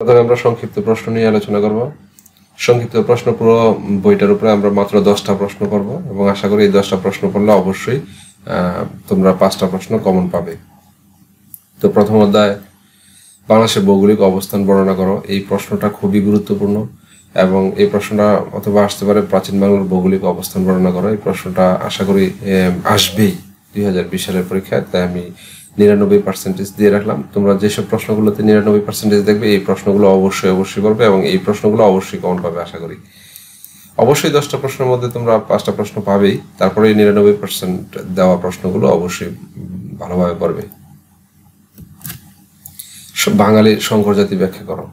প্রথমে আমরা সংক্ষিপ্ত প্রশ্ন নিয়ে আলোচনা করব সংক্ষিপ্ত প্রশ্ন পুরো বইটার উপরে আমরা মাত্র দশটা প্রশ্ন করব এবং আশা করি এই দশটা প্রশ্ন করলে অবশ্যই তোমরা পাঁচটা প্রশ্ন কমন পাবে তো প্রথম অধ্যায় বাংলাদেশের ভৌগোলিক অবস্থান বর্ণনা করো এই প্রশ্নটা খুবই গুরুত্বপূর্ণ এবং এই প্রশ্নটা অথবা আসতে পারে প্রাচীন বাংলার ভৌগোলিক অবস্থান বর্ণনা করো এই প্রশ্নটা আশা করি আসবেই দুই হাজার বিশ সালের পরীক্ষায় তাই আমি নিরানব্বই পার্সেন্টেজ দিয়ে রাখলাম তোমরা যেসব প্রশ্নগুলোতে নিরানব্বই পার্সেন্টেজ দেখবে এই প্রশ্নগুলো অবশ্যই অবশ্যই করবে এবং এই প্রশ্নগুলো অবশ্যই কমন পাবে আশা করি অবশ্যই দশটা প্রশ্নের মধ্যে তোমরা পাঁচটা প্রশ্ন পাবেই তারপরে নিরানব্বই পার্সেন্ট দেওয়া প্রশ্নগুলো অবশ্যই ভালোভাবে করবে বাঙালি সংকর জাতি ব্যাখ্যা করো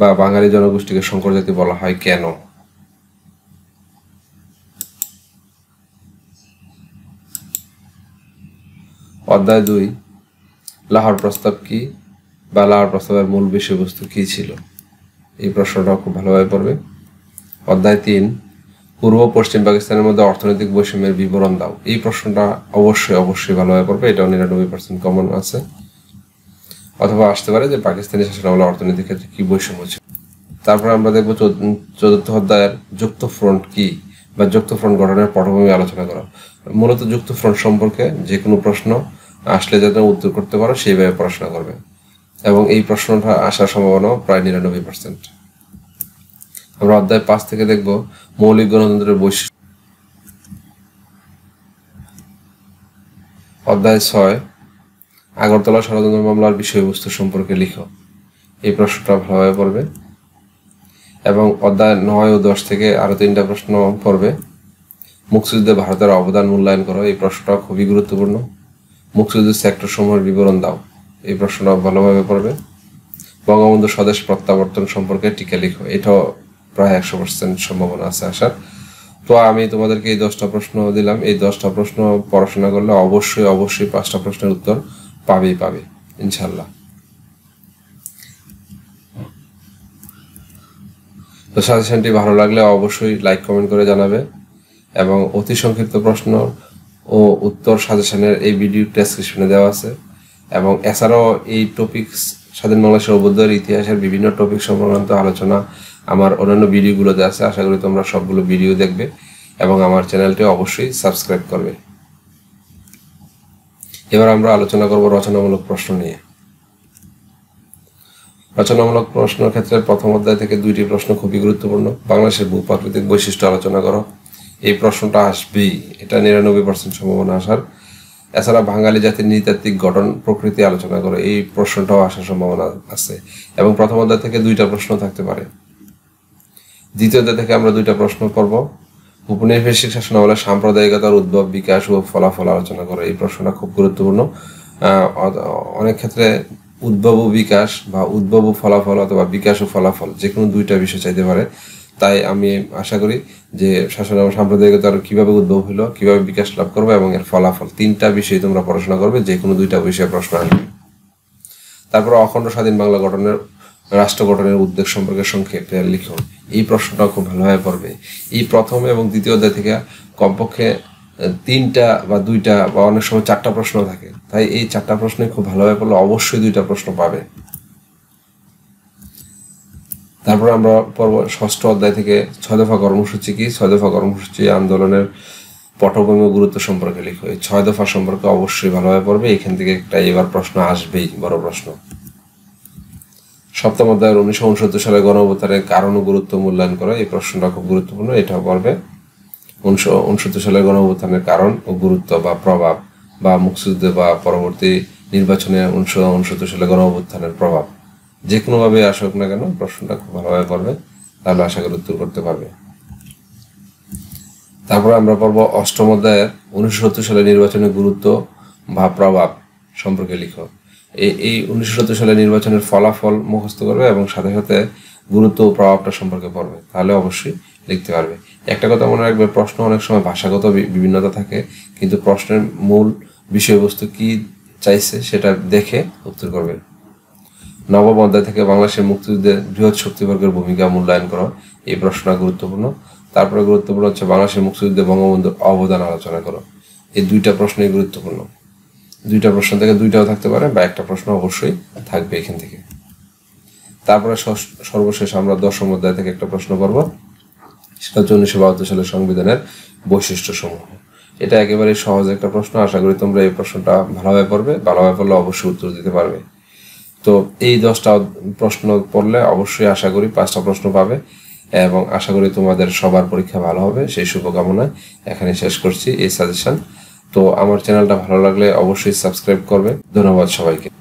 বা বাঙালি জনগোষ্ঠীকে সংকর জাতি বলা হয় কেন অধ্যায় দুই লাহার প্রস্তাব কি বা লাহার প্রস্তাবের মূল বিষয়বস্তু কী ছিল এই প্রশ্নটা খুব ভালোভাবে পড়বে অধ্যায় তিন পূর্ব পশ্চিম পাকিস্তানের মধ্যে অর্থনৈতিক বৈষম্যের বিবরণ দাও এই প্রশ্নটা অবশ্যই অবশ্যই ভালোভাবে পড়বে এটাও নিরানব্বই পার্সেন্ট কমন আছে অথবা আসতে পারে যে পাকিস্তানি শাসনামলে অর্থনৈতিক ক্ষেত্রে কী বৈষম্য ছিল তারপরে আমরা দেখবো চতুর্থ অধ্যায়ের যুক্ত ফ্রন্ট কি বা যুক্ত ফ্রন্ট গঠনের পটভূমি আলোচনা করা মূলত যুক্ত ফ্রন্ট সম্পর্কে যে কোনো প্রশ্ন আসলে যাতে উত্তর করতে পারো সেইভাবে পড়াশোনা করবে এবং এই প্রশ্নটা আসার সম্ভাবনাও প্রায় নিরানব্বই পার্সেন্ট আমরা অধ্যায় পাঁচ থেকে দেখব মৌলিক গণতন্ত্রের বৈশিষ্ট্য অধ্যায় ছয় আগরতলা ষড়যন্ত্র মামলার বিষয়বস্তু সম্পর্কে লিখো এই প্রশ্নটা ভালোভাবে পড়বে এবং অধ্যায় নয় ও দশ থেকে আরও তিনটা প্রশ্ন পড়বে মুক্তিযুদ্ধে ভারতের অবদান মূল্যায়ন করো এই প্রশ্নটা খুবই গুরুত্বপূর্ণ মুক্তিযুদ্ধের সেক্টর সমূহের বিবরণ দাও এই প্রশ্নটা ভালোভাবে পড়বে বঙ্গবন্ধু স্বদেশ প্রত্যাবর্তন সম্পর্কে টিকা লিখো এটাও প্রায় একশো পার্সেন্ট সম্ভাবনা আছে আসার তো আমি তোমাদেরকে এই দশটা প্রশ্ন দিলাম এই দশটা প্রশ্ন পড়াশোনা করলে অবশ্যই অবশ্যই পাঁচটা প্রশ্নের উত্তর পাবেই পাবে ইনশাল্লাহ তো সাজেশনটি ভালো লাগলে অবশ্যই লাইক কমেন্ট করে জানাবে এবং অতি সংক্ষিপ্ত প্রশ্ন ও উত্তর সাজেশনের এই ভিডিও ডেসক্রিপশনে দেওয়া আছে এবং এছাড়াও এই টপিক স্বাধীন বাংলা সৌবোধের ইতিহাসের বিভিন্ন টপিক সংক্রান্ত আলোচনা আমার অন্যান্য ভিডিওগুলোতে আছে আশা করি তোমরা সবগুলো ভিডিও দেখবে এবং আমার চ্যানেলটি অবশ্যই সাবস্ক্রাইব করবে এবার আমরা আলোচনা করব রচনামূলক প্রশ্ন নিয়ে রচনামূলক প্রশ্ন ক্ষেত্রে প্রথম অধ্যায় থেকে দুইটি প্রশ্ন খুবই গুরুত্বপূর্ণ বাংলাদেশের ভূপ্রাকৃতিক বৈশিষ্ট্য আলোচনা করো এই প্রশ্নটা আসবেই এটা নিরানব্বই পার্সেন্ট সম্ভাবনা আসার এছাড়া বাঙালি জাতির নৃতাত্ত্বিক গঠন প্রকৃতি আলোচনা করে এই প্রশ্নটাও আসার সম্ভাবনা আছে এবং প্রথম অধ্যায় থেকে দুইটা প্রশ্ন থাকতে পারে দ্বিতীয় অধ্যায় থেকে আমরা দুইটা প্রশ্ন করব উপনিবেশিক হলে সাম্প্রদায়িকতার উদ্ভব বিকাশ ও ফলাফল আলোচনা করে এই প্রশ্নটা খুব গুরুত্বপূর্ণ অনেক ক্ষেত্রে উদ্ভব ও বিকাশ বা উদ্ভব ও ফলাফল অথবা বিকাশ ও ফলাফল যে কোনো দুইটা বিষয় চাইতে পারে তাই আমি আশা করি যে শাসন এবং সাম্প্রদায়িকতার কীভাবে উদ্ভব হলো কীভাবে বিকাশ লাভ করবে এবং এর ফলাফল তিনটা বিষয়ে তোমরা পড়াশোনা করবে যে কোনো দুইটা বিষয়ে প্রশ্ন আসবে তারপর অখণ্ড স্বাধীন বাংলা গঠনের রাষ্ট্র গঠনের উদ্যোগ সম্পর্কে সংক্ষেপে লিখো এই প্রশ্নটা খুব ভালোভাবে পড়বে এই প্রথম এবং দ্বিতীয় অধ্যায় থেকে কমপক্ষে তিনটা বা দুইটা বা অনেক সময় চারটা প্রশ্ন থাকে তাই এই চারটা প্রশ্নে খুব ভালোভাবে পড়লে অবশ্যই দুইটা প্রশ্ন পাবে তারপরে আমরা পর্ব ষষ্ঠ অধ্যায় থেকে ছয় দফা কর্মসূচি কি ছয় দফা কর্মসূচি আন্দোলনের পটভূমি গুরুত্ব সম্পর্কে লিখো এই ছয় দফা সম্পর্কে অবশ্যই ভালোভাবে পড়বে এখান থেকে একটা এবার প্রশ্ন আসবেই বড় প্রশ্ন সপ্তম অধ্যায়ের উনিশশো উনসত্তর সালে গণঅবতারের কারণ ও গুরুত্ব মূল্যায়ন করা এই প্রশ্নটা খুব গুরুত্বপূর্ণ এটাও পড়বে উনিশশো উনসত্তর সালে গণঅবতারের কারণ ও গুরুত্ব বা প্রভাব বা মুক্তিযুদ্ধ বা পরবর্তী নির্বাচনে উনিশশো উনসত্তর সালে গণঅভ্যুত্থানের প্রভাব যে কোনোভাবে আসুক না কেন প্রশ্নটা খুব ভালোভাবে পড়বে তাহলে আশা করি উত্তর করতে পারবে তারপরে আমরা পড়ব অষ্টম অধ্যায়ের উনিশশো সালে নির্বাচনের গুরুত্ব বা প্রভাব সম্পর্কে লিখ এই উনিশশো সালে নির্বাচনের ফলাফল মুখস্থ করবে এবং সাথে সাথে গুরুত্ব ও প্রভাবটা সম্পর্কে পড়বে তাহলে অবশ্যই লিখতে পারবে একটা কথা মনে রাখবে প্রশ্ন অনেক সময় ভাষাগত বিভিন্নতা থাকে কিন্তু প্রশ্নের মূল বিষয়বস্তু কি চাইছে সেটা দেখে উত্তর করবেন নবম অধ্যায় থেকে বাংলাদেশের মুক্তিযুদ্ধে বৃহৎ শক্তিবর্গের ভূমিকা মূল্যায়ন করো এই প্রশ্নটা গুরুত্বপূর্ণ তারপরে গুরুত্বপূর্ণ হচ্ছে বাংলাদেশের মুক্তিযুদ্ধে বঙ্গবন্ধুর অবদান আলোচনা করো এই দুইটা প্রশ্নই গুরুত্বপূর্ণ দুইটা প্রশ্ন থেকে দুইটাও থাকতে পারে বা একটা প্রশ্ন অবশ্যই থাকবে এখান থেকে তারপরে সর্বশেষ আমরা দশম অধ্যায় থেকে একটা প্রশ্ন করব সেটা হচ্ছে উনিশশো বাহাত্তর সালের সংবিধানের বৈশিষ্ট্য সমূহ এটা একেবারে সহজ একটা প্রশ্ন আশা করি তোমরা এই প্রশ্নটা ভালোভাবে পড়বে ভালোভাবে পড়লে অবশ্যই উত্তর দিতে পারবে তো এই দশটা প্রশ্ন পড়লে অবশ্যই আশা করি পাঁচটা প্রশ্ন পাবে এবং আশা করি তোমাদের সবার পরীক্ষা ভালো হবে সেই শুভকামনা এখানে শেষ করছি এই সাজেশন তো আমার চ্যানেলটা ভালো লাগলে অবশ্যই সাবস্ক্রাইব করবে ধন্যবাদ সবাইকে